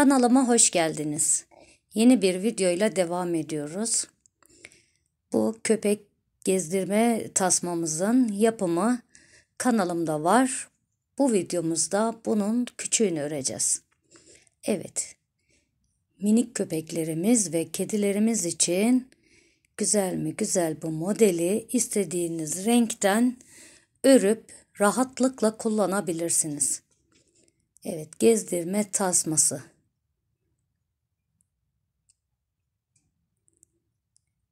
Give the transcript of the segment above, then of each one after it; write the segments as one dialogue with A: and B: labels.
A: Kanalıma hoş geldiniz. Yeni bir videoyla devam ediyoruz. Bu köpek gezdirme tasmamızın yapımı kanalımda var. Bu videomuzda bunun küçüğünü öreceğiz. Evet. Minik köpeklerimiz ve kedilerimiz için güzel mi güzel bu modeli istediğiniz renkten örüp rahatlıkla kullanabilirsiniz. Evet gezdirme tasması.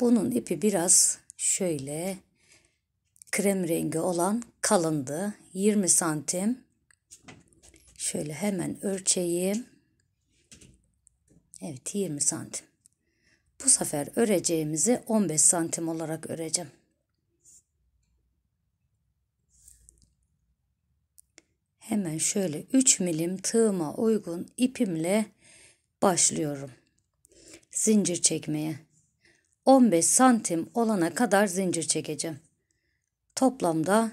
A: Bunun ipi biraz şöyle krem rengi olan kalındı. 20 santim. Şöyle hemen ölçeyim. Evet 20 santim. Bu sefer öreceğimizi 15 santim olarak öreceğim. Hemen şöyle 3 milim tığıma uygun ipimle başlıyorum. Zincir çekmeye. 15 santim olana kadar zincir çekeceğim. Toplamda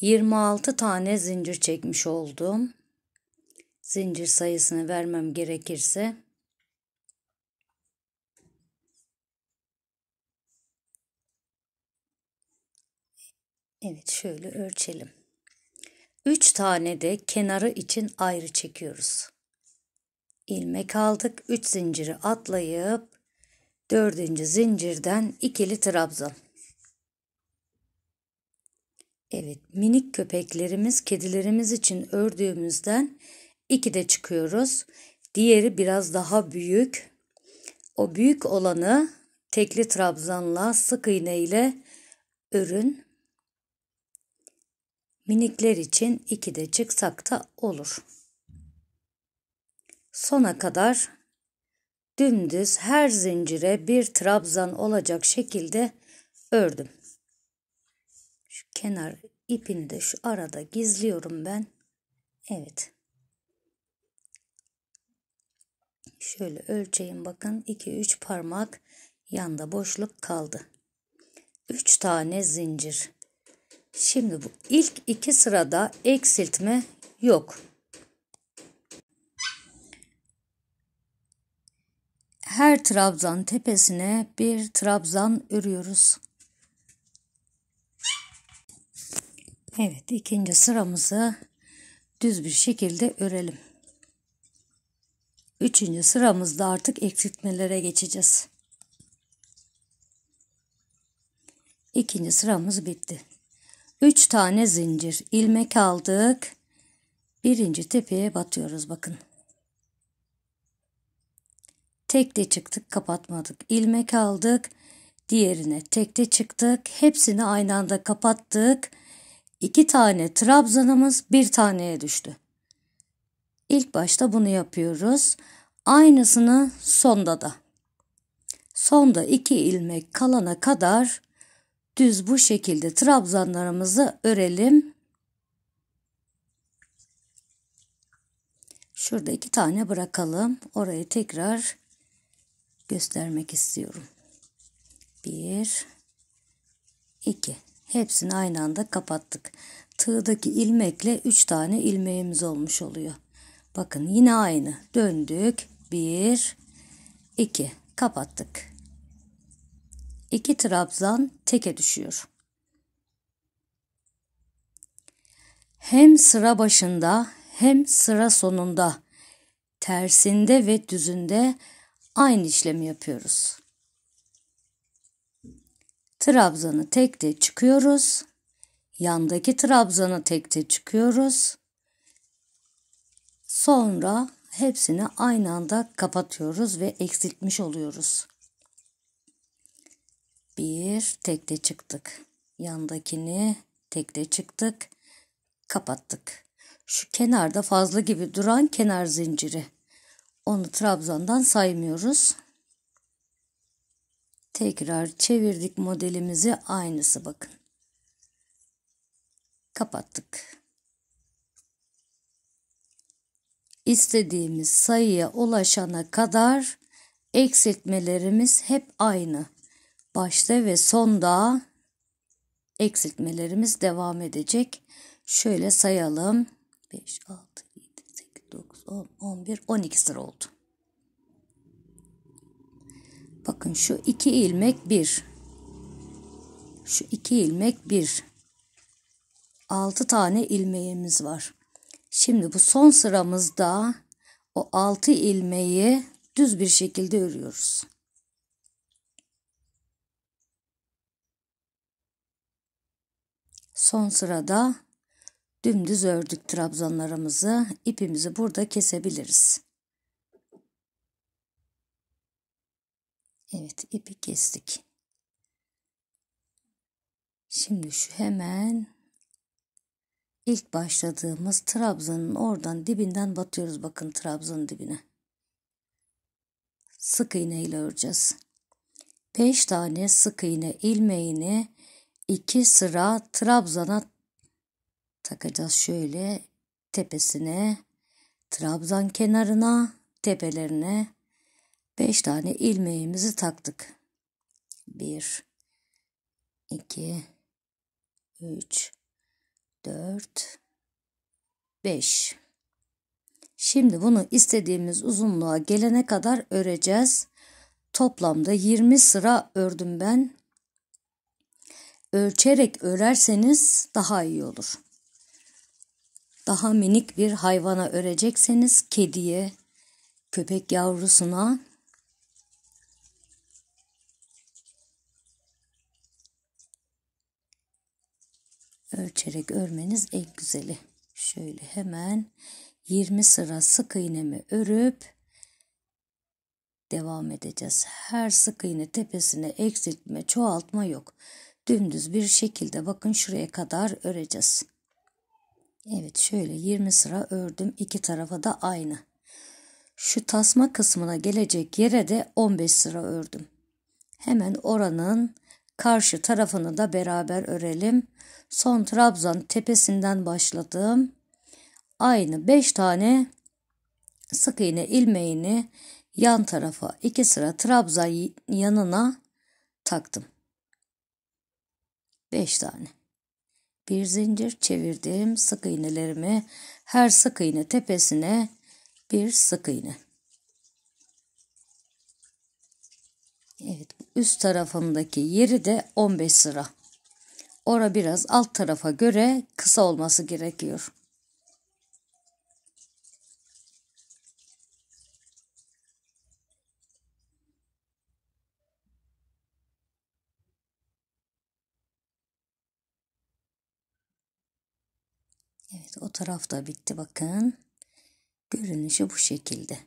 A: 26 tane zincir çekmiş oldum. Zincir sayısını vermem gerekirse Evet şöyle ölçelim. 3 tane de kenarı için ayrı çekiyoruz. İlmek aldık. 3 zinciri atlayıp Dördüncü zincirden ikili trabzan. Evet minik köpeklerimiz kedilerimiz için ördüğümüzden iki de çıkıyoruz. Diğeri biraz daha büyük. O büyük olanı tekli trabzanla sık iğne ile örün. Minikler için iki de çıksak da olur. Sona kadar dümdüz her zincire bir trabzan olacak şekilde ördüm. Şu kenar ipini de şu arada gizliyorum ben. Evet. Şöyle ölçeyim bakın 2-3 parmak yanda boşluk kaldı. 3 tane zincir. Şimdi bu ilk iki sırada eksiltme yok. her trabzan tepesine bir trabzan örüyoruz. Evet ikinci sıramızı düz bir şekilde örelim. Üçüncü sıramızda artık eksiltmelere geçeceğiz. İkinci sıramız bitti. Üç tane zincir ilmek aldık. Birinci tepeye batıyoruz bakın. Tekli çıktık kapatmadık. İlmek aldık diğerine tekli çıktık. Hepsini aynı anda kapattık. İki tane trabzanımız bir taneye düştü. İlk başta bunu yapıyoruz. Aynısını sonda da. Sonda iki ilmek kalana kadar düz bu şekilde trabzanlarımızı örelim. Şurada iki tane bırakalım. Orayı tekrar göstermek istiyorum. 1 2 Hepsini aynı anda kapattık. Tığdaki ilmekle 3 tane ilmeğimiz olmuş oluyor. Bakın yine aynı. Döndük. 1 2 kapattık. 2 trabzan teke düşüyor. Hem sıra başında hem sıra sonunda tersinde ve düzünde aynı işlemi yapıyoruz. Trabzanı tekte çıkıyoruz. Yandaki trabzanı tekte çıkıyoruz. Sonra hepsini aynı anda kapatıyoruz ve eksiltmiş oluyoruz. Bir tekte çıktık. Yandakini tekte çıktık. Kapattık. Şu kenarda fazla gibi duran kenar zinciri. Onu trabzandan saymıyoruz. Tekrar çevirdik modelimizi. Aynısı bakın. Kapattık. İstediğimiz sayıya ulaşana kadar eksiltmelerimiz hep aynı. Başta ve sonda eksiltmelerimiz devam edecek. Şöyle sayalım. 5, 6, 9, 10, 11, 12 sıra oldu. Bakın şu iki ilmek bir. Şu iki ilmek bir. Altı tane ilmeğimiz var. Şimdi bu son sıramızda o altı ilmeği düz bir şekilde örüyoruz. Son sırada dümdüz ördük trabzanlarımızı. ipimizi burada kesebiliriz. Evet ipi kestik. Şimdi şu hemen ilk başladığımız trabzanın oradan dibinden batıyoruz bakın trabzanın dibine. Sık iğne ile öreceğiz. 5 tane sık iğne ilmeğini 2 sıra trabzana takacağız şöyle tepesine, trabzan kenarına, tepelerine 5 tane ilmeğimizi taktık. 1 2 3 4 5 Şimdi bunu istediğimiz uzunluğa gelene kadar öreceğiz. Toplamda 20 sıra ördüm ben. Ölçerek örerseniz daha iyi olur. Daha minik bir hayvana örecekseniz kediye, köpek yavrusuna ölçerek örmeniz en güzeli. Şöyle hemen 20 sıra sık iğnemi örüp devam edeceğiz. Her sık iğne tepesine eksiltme, çoğaltma yok. Dümdüz bir şekilde bakın şuraya kadar öreceğiz. Evet şöyle 20 sıra ördüm. iki tarafa da aynı. Şu tasma kısmına gelecek yere de 15 sıra ördüm. Hemen oranın karşı tarafını da beraber örelim. Son trabzan tepesinden başladım. Aynı 5 tane sık iğne ilmeğini yan tarafa iki sıra trabzan yanına taktım. 5 tane bir zincir çevirdim sık iğnelerimi her sık iğne tepesine bir sık iğne. Evet üst tarafındaki yeri de 15 sıra. Ora biraz alt tarafa göre kısa olması gerekiyor. O taraf da bitti bakın. Görünüşü bu şekilde.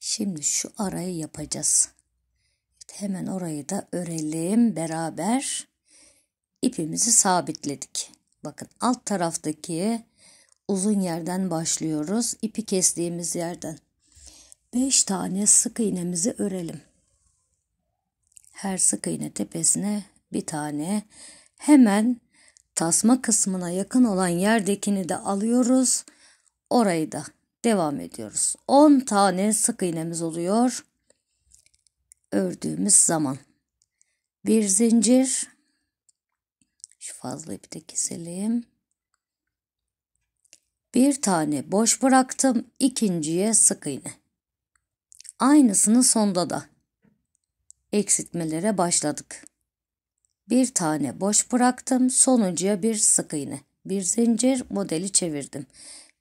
A: Şimdi şu arayı yapacağız. hemen orayı da örelim beraber. İpimizi sabitledik. Bakın alt taraftaki uzun yerden başlıyoruz. İpi kestiğimiz yerden. 5 tane sık iğnemizi örelim. Her sık iğne tepesine bir tane hemen tasma kısmına yakın olan yerdekini de alıyoruz. Orayı da devam ediyoruz. 10 tane sık iğnemiz oluyor. Ördüğümüz zaman bir zincir şu fazla ipi de keselim. Bir tane boş bıraktım, ikinciye sık iğne. Aynısını sonda da eksiltmelere başladık. Bir tane boş bıraktım, sonuncuya bir sık iğne. Bir zincir modeli çevirdim.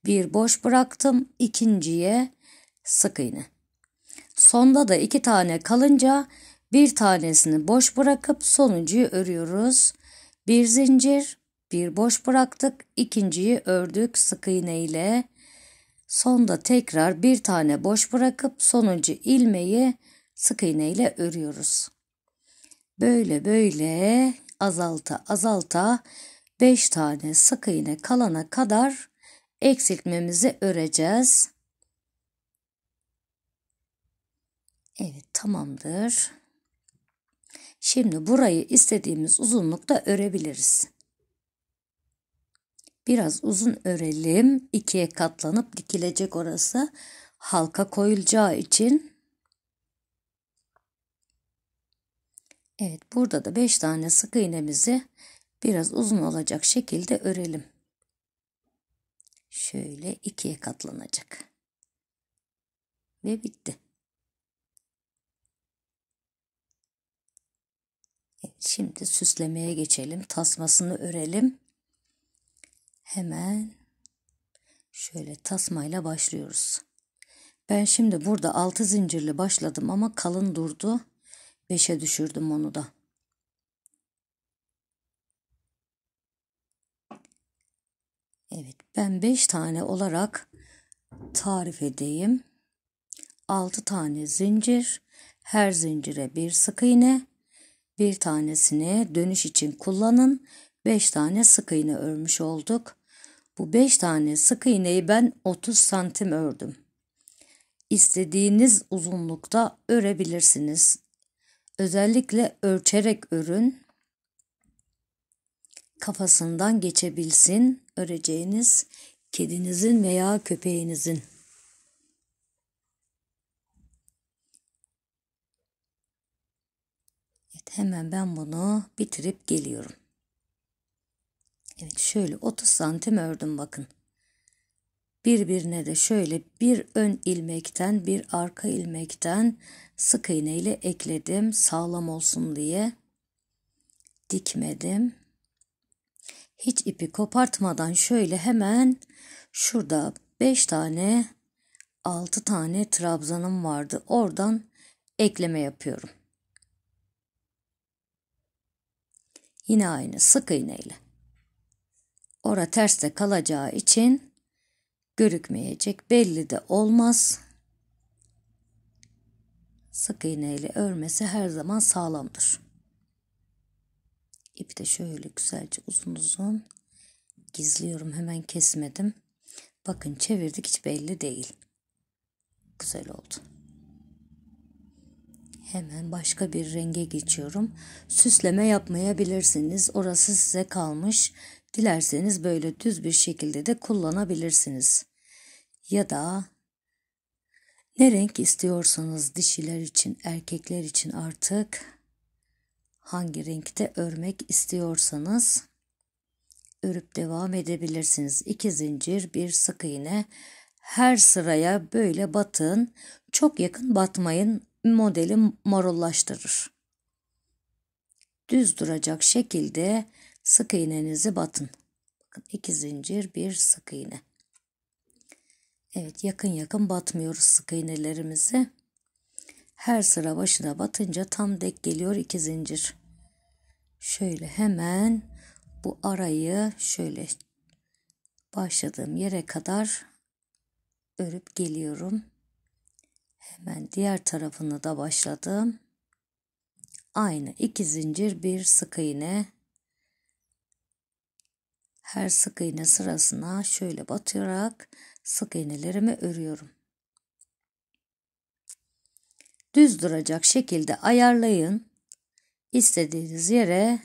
A: Bir boş bıraktım, ikinciye sık iğne. Sonda da iki tane kalınca bir tanesini boş bırakıp sonuncuyu örüyoruz. Bir zincir, bir boş bıraktık, ikinciyi ördük sık iğne ile. Sonda tekrar bir tane boş bırakıp sonuncu ilmeği sık iğne ile örüyoruz. Böyle böyle azalta azalta 5 tane sık iğne kalana kadar eksiltmemizi öreceğiz. Evet tamamdır. Şimdi burayı istediğimiz uzunlukta örebiliriz. Biraz uzun örelim. ikiye katlanıp dikilecek orası. Halka koyulacağı için Evet burada da 5 tane sık iğnemizi biraz uzun olacak şekilde örelim. Şöyle ikiye katlanacak. Ve bitti. şimdi süslemeye geçelim. Tasmasını örelim. Hemen şöyle tasmayla başlıyoruz. Ben şimdi burada 6 zincirli başladım ama kalın durdu. Beşe düşürdüm onu da. Evet ben beş tane olarak tarif edeyim. Altı tane zincir, her zincire bir sık iğne, bir tanesini dönüş için kullanın. Beş tane sık iğne örmüş olduk. Bu beş tane sık iğneyi ben 30 santim ördüm. İstediğiniz uzunlukta örebilirsiniz. Özellikle ölçerek örün. Kafasından geçebilsin öreceğiniz kedinizin veya köpeğinizin. Evet, hemen ben bunu bitirip geliyorum. Evet şöyle 30 santim ördüm bakın birbirine de şöyle bir ön ilmekten bir arka ilmekten sık iğne ile ekledim sağlam olsun diye dikmedim. Hiç ipi kopartmadan şöyle hemen şurada 5 tane 6 tane trabzanım vardı. Oradan ekleme yapıyorum. Yine aynı sık iğneyle. Ora terste kalacağı için Görükmeyecek belli de olmaz. Sık iğneyle örmesi her zaman sağlamdır. İpi de şöyle güzelce uzun uzun gizliyorum hemen kesmedim. Bakın çevirdik hiç belli değil. Güzel oldu. Hemen başka bir renge geçiyorum. Süsleme yapmayabilirsiniz. Orası size kalmış. Dilerseniz böyle düz bir şekilde de kullanabilirsiniz. Ya da ne renk istiyorsanız dişiler için, erkekler için artık hangi renkte örmek istiyorsanız örüp devam edebilirsiniz. İki zincir, bir sık iğne. Her sıraya böyle batın. Çok yakın batmayın. Modeli marullaştırır. Düz duracak şekilde Sık iğnenizi batın. Bakın iki zincir bir sık iğne. Evet yakın yakın batmıyoruz sık iğnelerimizi. Her sıra başına batınca tam dek geliyor iki zincir. Şöyle hemen bu arayı şöyle başladığım yere kadar örüp geliyorum. Hemen diğer tarafını da başladım. Aynı iki zincir bir sık iğne her sık iğne sırasına şöyle batırarak sık iğnelerimi örüyorum. Düz duracak şekilde ayarlayın. İstediğiniz yere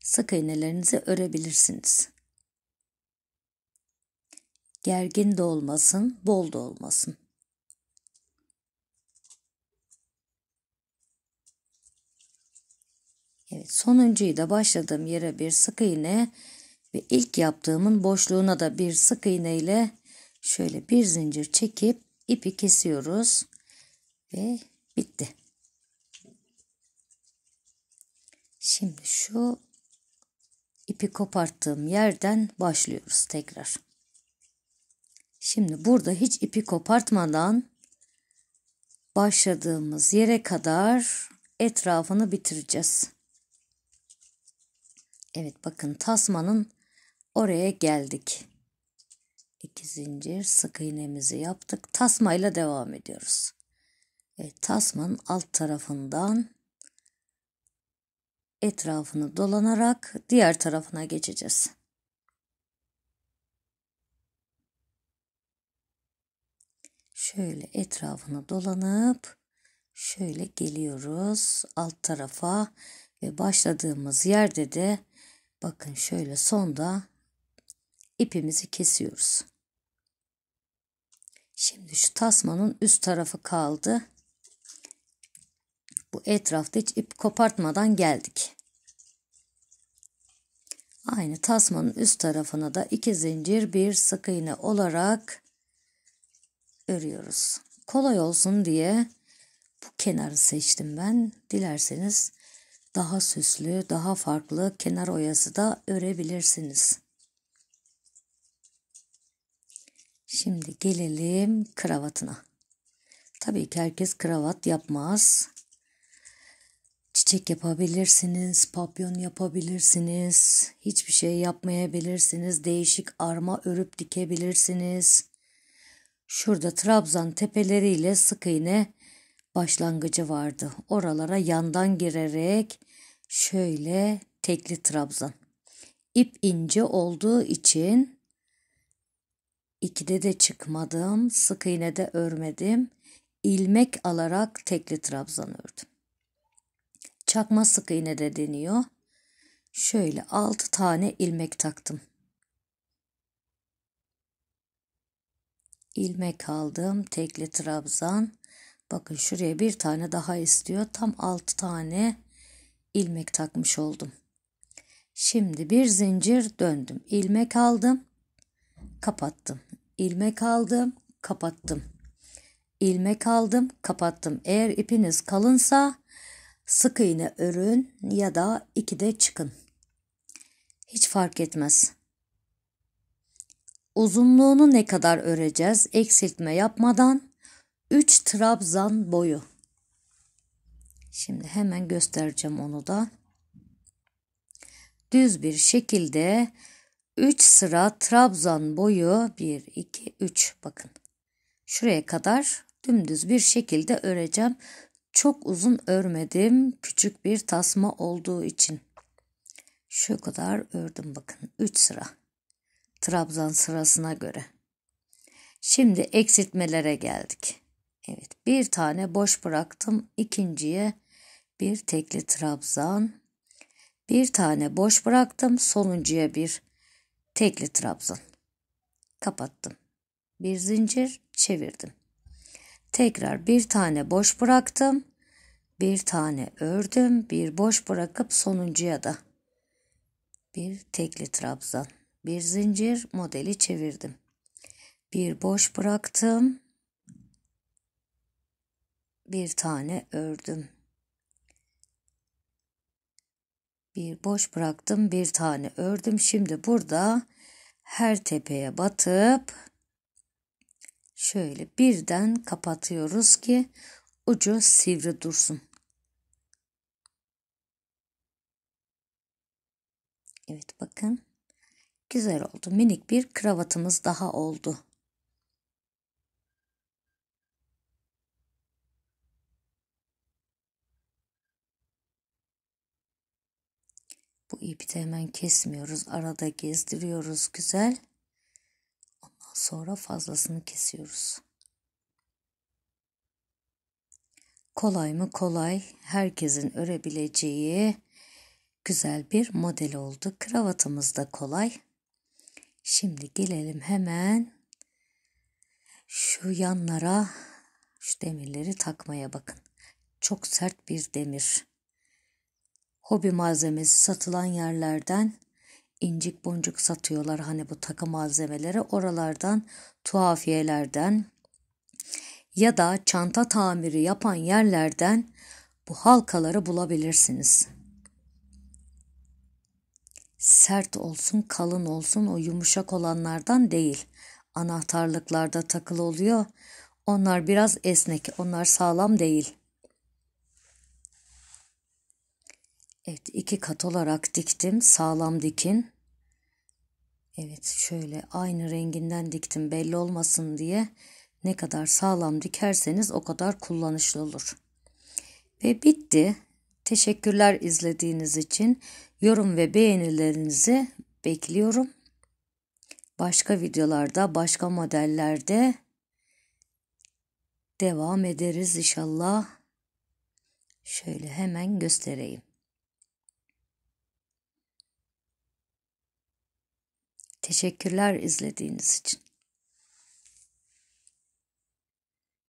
A: sık iğnelerinizi örebilirsiniz. Gergin de olmasın, bol da olmasın. Evet, sonuncuyu da başladığım yere bir sık iğne ve ilk yaptığımın boşluğuna da bir sık iğneyle şöyle bir zincir çekip ipi kesiyoruz. Ve bitti. Şimdi şu ipi koparttığım yerden başlıyoruz tekrar. Şimdi burada hiç ipi kopartmadan başladığımız yere kadar etrafını bitireceğiz. Evet bakın tasmanın Oraya geldik. İki zincir sık iğnemizi yaptık. Tasmayla devam ediyoruz. Evet, tasmanın alt tarafından etrafını dolanarak diğer tarafına geçeceğiz. Şöyle etrafını dolanıp şöyle geliyoruz alt tarafa ve başladığımız yerde de bakın şöyle sonda ipimizi kesiyoruz. Şimdi şu tasmanın üst tarafı kaldı. Bu etrafta hiç ip kopartmadan geldik. Aynı tasmanın üst tarafına da iki zincir bir sık iğne olarak örüyoruz. Kolay olsun diye bu kenarı seçtim ben. Dilerseniz daha süslü, daha farklı kenar oyası da örebilirsiniz. Şimdi gelelim kravatına. Tabii ki herkes kravat yapmaz. Çiçek yapabilirsiniz, papyon yapabilirsiniz, hiçbir şey yapmayabilirsiniz, değişik arma örüp dikebilirsiniz. Şurada Trabzan tepeleriyle sık iğne başlangıcı vardı. Oralara yandan girerek şöyle tekli trabzan. İp ince olduğu için İkide de çıkmadım, sık iğne de örmedim. İlmek alarak tekli trabzan ördüm. Çakma sık iğne de deniyor. Şöyle altı tane ilmek taktım. ilmek aldım tekli trabzan bakın şuraya bir tane daha istiyor tam altı tane ilmek takmış oldum şimdi bir zincir döndüm ilmek aldım kapattım. İlmek aldım, kapattım. İlmek aldım, kapattım. Eğer ipiniz kalınsa sık iğne örün ya da ikide çıkın. Hiç fark etmez. Uzunluğunu ne kadar öreceğiz eksiltme yapmadan 3 trabzan boyu. Şimdi hemen göstereceğim onu da. Düz bir şekilde 3 sıra trabzan boyu 1, 2, 3 bakın. Şuraya kadar dümdüz bir şekilde öreceğim. Çok uzun örmedim. Küçük bir tasma olduğu için. Şu kadar ördüm bakın. 3 sıra. Trabzan sırasına göre. Şimdi eksiltmelere geldik. Evet bir tane boş bıraktım. İkinciye bir tekli trabzan. Bir tane boş bıraktım. Sonuncuya bir Tekli trabzan. Kapattım. Bir zincir çevirdim. Tekrar bir tane boş bıraktım. Bir tane ördüm, bir boş bırakıp sonuncuya da bir tekli trabzan, bir zincir modeli çevirdim. Bir boş bıraktım. Bir tane ördüm. Bir boş bıraktım bir tane ördüm. Şimdi burada her tepeye batıp şöyle birden kapatıyoruz ki ucu sivri dursun. Evet bakın güzel oldu. Minik bir kravatımız daha oldu. ipi de hemen kesmiyoruz. Arada gezdiriyoruz güzel. Ondan sonra fazlasını kesiyoruz. Kolay mı kolay herkesin örebileceği güzel bir model oldu. Kravatımız da kolay. Şimdi gelelim hemen şu yanlara şu demirleri takmaya bakın. Çok sert bir demir hobi malzemesi satılan yerlerden incik boncuk satıyorlar hani bu takı malzemeleri oralardan tuhafiyelerden ya da çanta tamiri yapan yerlerden bu halkaları bulabilirsiniz. Sert olsun, kalın olsun o yumuşak olanlardan değil. Anahtarlıklarda takılı oluyor. Onlar biraz esnek, onlar sağlam değil.'' Evet iki kat olarak diktim. Sağlam dikin. Evet şöyle aynı renginden diktim belli olmasın diye. Ne kadar sağlam dikerseniz o kadar kullanışlı olur. Ve bitti. Teşekkürler izlediğiniz için. Yorum ve beğenilerinizi bekliyorum. Başka videolarda, başka modellerde devam ederiz inşallah. Şöyle hemen göstereyim. Teşekkürler izlediğiniz için.